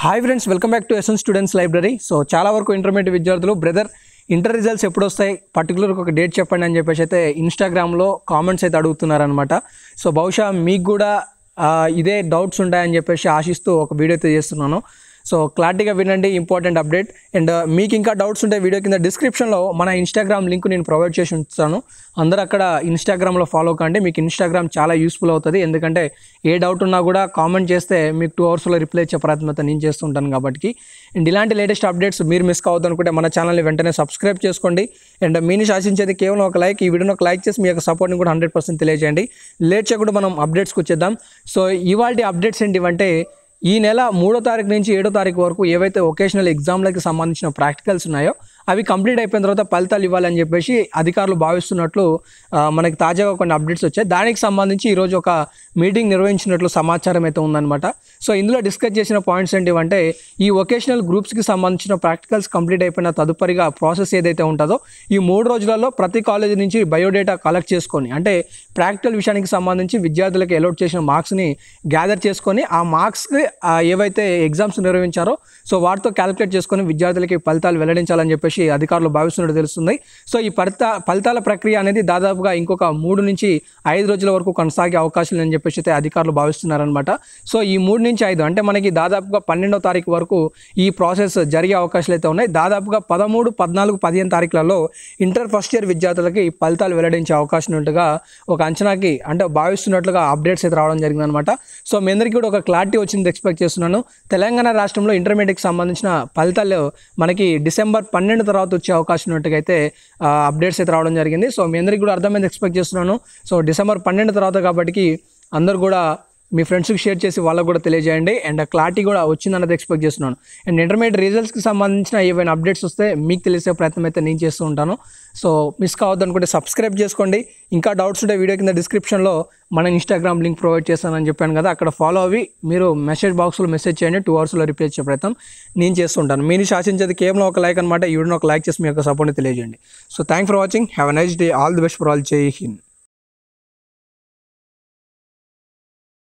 hi friends welcome back to S N students library so చాలా వరకు intermediate విద్యార్థులు brother inter results ఎప్పుడు వస్తాయి పర్టికులర్గా ఒక డేట్ చెప్పండి అని చెప్పేసి అయితే ఇన్స్టాగ్రామ్లో కామెంట్స్ అయితే అడుగుతున్నారనమాట సో బహుశా మీకు కూడా ఇదే డౌట్స్ ఉంటాయని చెప్పేసి ఆశిస్తూ ఒక వీడియో అయితే చేస్తున్నాను సో క్లారిటీగా వినండి ఇంపార్టెంట్ అప్డేట్ అండ్ uh, మీకు ఇంకా డౌట్స్ ఉంటే వీడియో కింద డిస్క్రిప్షన్లో మన ఇన్స్టాగ్రామ్ లింక్ నేను ప్రొవైడ్ చేసి ఉంచుతాను అందరు అక్కడ ఇన్స్టాగ్రామ్లో ఫాలో కండి మీకు ఇన్స్టాగ్రామ్ చాలా యూస్ఫుల్ అవుతుంది ఎందుకంటే ఏ డౌట్ ఉన్నా కూడా కామెంట్ చేస్తే మీకు టూ అవర్స్లో రిప్లై ఇచ్చే ప్రయత్నం అయితే నేను చేస్తుంటాను కాబట్టి అండ్ ఇలాంటి లేటెస్ట్ అప్డేట్స్ మీరు మిస్ అనుకుంటే మన ఛానల్ని వెంటనే సబ్స్క్రైబ్ చేసుకోండి అండ్ మీని శాసించేది కేవలం ఒక లైక్ ఈ వీడియోని ఒక లైక్ చేసి మీ యొక్క సపోర్ట్ని కూడా హండ్రెడ్ పర్సెంట్ తెలియజేయండి లేట్ చేయకుండా మనం అప్డేట్స్కి వచ్చేద్దాం సో ఇవాళ అప్డేట్స్ ఏంటి అంటే ఈ నెల మూడో తారీఖు నుంచి ఏడో తారీఖు వరకు ఏవైతే ఒకేషనల్ ఎగ్జామ్లకి సంబంధించిన ప్రాక్టికల్స్ ఉన్నాయో అవి కంప్లీట్ అయిపోయిన తర్వాత ఫలితాలు ఇవ్వాలని చెప్పేసి అధికారులు భావిస్తున్నట్లు మనకి తాజాగా కొన్ని అప్డేట్స్ వచ్చాయి దానికి సంబంధించి ఈరోజు ఒక మీటింగ్ నిర్వహించినట్లు సమాచారం అయితే ఉందన్నమాట సో ఇందులో డిస్కస్ చేసిన పాయింట్స్ ఏంటివంటే ఈ వొకేషనల్ గ్రూప్స్కి సంబంధించిన ప్రాక్టికల్స్ కంప్లీట్ అయిపోయిన తదుపరిగా ప్రాసెస్ ఏదైతే ఉంటుందో ఈ మూడు రోజులలో ప్రతి కాలేజీ నుంచి బయోడేటా కలెక్ట్ చేసుకొని అంటే ప్రాక్టికల్ విషయానికి సంబంధించి విద్యార్థులకు అలౌట్ చేసిన మార్క్స్ని గ్యాదర్ చేసుకొని ఆ మార్క్స్కి ఏవైతే ఎగ్జామ్స్ నిర్వహించారో సో వాటితో క్యాలిక్యులేట్ చేసుకొని విద్యార్థులకి ఫలితాలు వెల్లడించాలని చెప్పేసి అధికారులు భావిస్తున్నట్టు తెలుస్తుంది సో ఈ ఫలిత ఫలితాల ప్రక్రియ అనేది దాదాపుగా ఇంకొక మూడు నుంచి ఐదు రోజుల వరకు కొనసాగే అవకాశం అని చెప్పి చెప్పేసి అయితే అధికారులు భావిస్తున్నారనమాట సో ఈ మూడు నుంచి ఐదు అంటే మనకి దాదాపుగా పన్నెండో తారీఖు వరకు ఈ ప్రాసెస్ జరిగే అవకాశాలు అయితే ఉన్నాయి దాదాపుగా పదమూడు పద్నాలుగు పదిహేను తారీఖులలో ఇంటర్ ఫస్ట్ ఇయర్ విద్యార్థులకి ఫలితాలు వెల్లడించే అవకాశం ఉన్నట్టుగా ఒక అంచనాకి అంటే భావిస్తున్నట్లుగా అప్డేట్స్ అయితే రావడం జరిగిందనమాట సో మీ అందరికీ కూడా ఒక క్లారిటీ వచ్చింది ఎక్స్పెక్ట్ చేస్తున్నాను తెలంగాణ రాష్ట్రంలో ఇంటర్మీడియట్కి సంబంధించిన ఫలితాలు మనకి డిసెంబర్ పన్నెండు తర్వాత వచ్చే అవకాశం ఉన్నట్టుగా అయితే అప్డేట్స్ అయితే రావడం జరిగింది సో మీ అందరికీ కూడా అర్థమైంది ఎక్స్పెక్ట్ చేస్తున్నాను సో డిసెంబర్ పన్నెండు తర్వాత కాబట్టి అందరు కూడా మీ ఫ్రెండ్స్కి షేర్ చేసి వాళ్ళకు కూడా తెలియజేయండి అండ్ క్లారిటీ కూడా వచ్చిందన్నది ఎక్స్పెక్ట్ చేస్తున్నాను అండ్ ఇంటర్మీడియట్ రిజల్ట్స్కి సంబంధించిన ఏవైనా అప్డేట్స్ వస్తే మీకు తెలిసే ప్రయత్నం అయితే నేను చేస్తూ ఉంటాను సో మిస్ కావద్దు అనుకుంటే సబ్స్క్రైబ్ చేసుకోండి ఇంకా డౌట్స్ ఉంటే వీడియో కింద డిస్క్రిప్షన్లో మన ఇన్స్టాగ్రామ్ లింక్ ప్రొవైడ్ చేస్తానని చెప్పాను కదా అక్కడ ఫాలో అవి మీరు మెసేజ్ బాక్స్లో మెసేజ్ చేయండి టూ అవర్స్లో రిప్లై చేసే ప్రయత్నం నేను చేస్తుంటాను మీరు శాసించేది కేవలం ఒక లైక్ అనమాట ఈవిడని ఒక లైక్ చేసి మీ యొక్క సపోర్ట్ని తెలియజేయండి so thank for watching have a nice day all the best for all జై హింద్